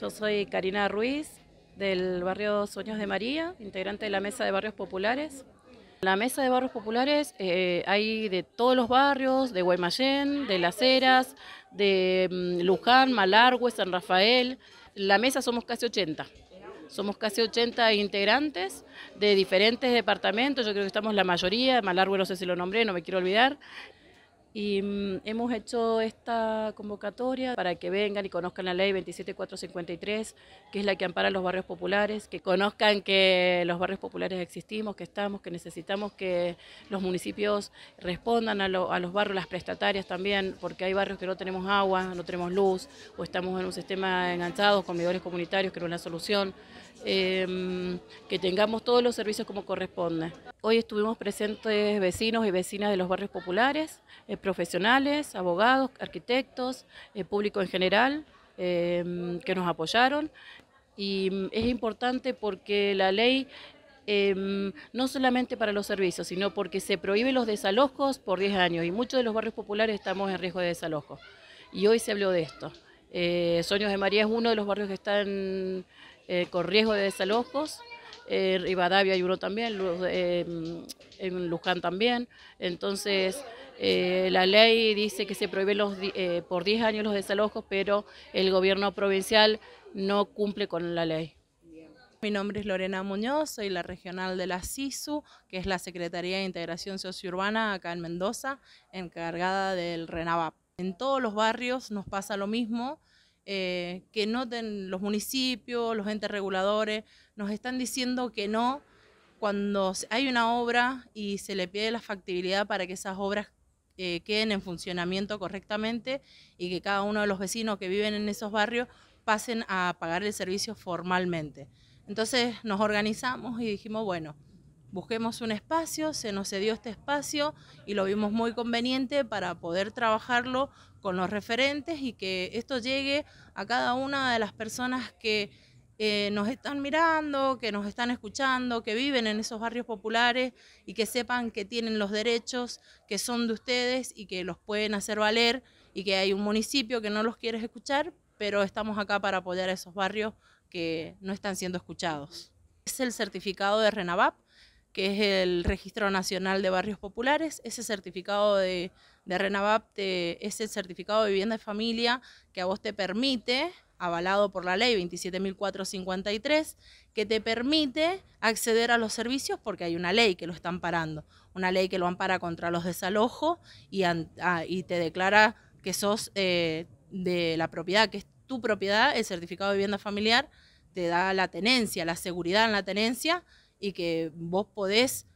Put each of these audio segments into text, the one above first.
Yo soy Karina Ruiz del barrio Sueños de María, integrante de la Mesa de Barrios Populares. la Mesa de Barrios Populares eh, hay de todos los barrios, de Guaymallén, de Las Heras, de mm, Luján, Malargue, San Rafael. La mesa somos casi 80. Somos casi 80 integrantes de diferentes departamentos, yo creo que estamos la mayoría, Malargue no sé si lo nombré, no me quiero olvidar. Y mm, hemos hecho esta convocatoria para que vengan y conozcan la ley 27453, que es la que ampara los barrios populares, que conozcan que los barrios populares existimos, que estamos, que necesitamos que los municipios respondan a, los barrios, las prestatarias también, porque hay barrios que no tenemos agua, no tenemos luz, o estamos en un sistema enganchado, con comedores comunitarios, que no es la solución, em, que tengamos todos los servicios como corresponde. Hoy estuvimos presentes vecinos y vecinas de los barrios populares. Eh, profesionales, abogados, arquitectos, eh, público en general, eh, que nos apoyaron. Y mm, es importante porque la ley, eh, mm, no solamente para los servicios, sino porque se prohíbe los desalojos por 10 años y muchos de los barrios populares estamos en riesgo de desalojo. Y hoy se habló de esto. Soños de María es uno de los barrios que están con riesgo de desalojos. Eh, Rivadavia hay uno también, mm, en Luján también. Entonces, eh, la ley dice que se prohíben los, eh, por 10 años los desalojos, pero el gobierno provincial no cumple con la ley. Mi nombre es Lorena Muñoz, soy la regional de la Cisu, que es la Secretaría de Integración Sociurbana acá en Mendoza, encargada del RENAVAP. En todos los barrios nos pasa lo mismo, eh, que noten los municipios, los entes reguladores, nos están diciendo que no cuando hay una obra y se le pide la factibilidad para que esas obras eh, queden en funcionamiento correctamente y que cada uno de los vecinos que viven en esos barrios pasen a pagar el servicio formalmente. Entonces nos organizamos y dijimos, bueno, busquemos un espacio, se nos cedió este espacio y lo vimos muy conveniente para poder trabajarlo con los referentes y que esto llegue a cada una de las personas que nos están mirando, que nos están escuchando, que viven en esos barrios populares y que sepan que tienen los derechos que son de ustedes y que los pueden hacer valer y que hay un municipio que no los quiere escuchar, pero estamos acá para apoyar a esos barrios que no están siendo escuchados. Es el certificado de RENAVAP, que es el Registro Nacional de Barrios Populares. Ese certificado de, de RENAVAP es el certificado de vivienda de familia que a vos te permite avalado por la ley 27.453, que te permite acceder a los servicios porque hay una ley que lo está amparando, una ley que lo ampara contra los desalojos y, ah, te declara que sos eh, de la propiedad, que es tu propiedad, el certificado de vivienda familiar te da la tenencia, la seguridad en la tenencia y que vos podés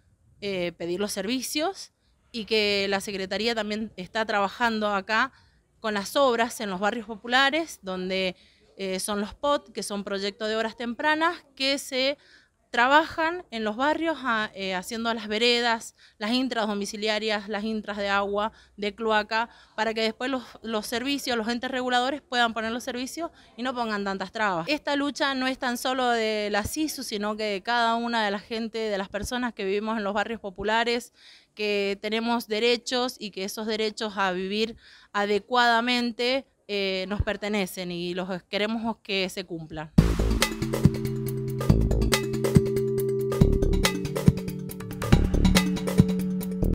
eh, pedir los servicios y que la Secretaría también está trabajando acá con las obras en los barrios populares, donde eh, son los POT, que son proyectos de horas tempranas, que se trabajan en los barrios ah, eh, haciendo las veredas, las intras domiciliarias, las intras de agua, de cloaca, para que después los, los, servicios, los entes reguladores puedan poner los servicios y no pongan tantas trabas. Esta lucha no es tan solo de la SISU, sino que de cada una de la gente, de las personas que vivimos en los barrios populares, que tenemos derechos y que esos derechos a vivir adecuadamente eh, nos pertenecen y los queremos que se cumplan.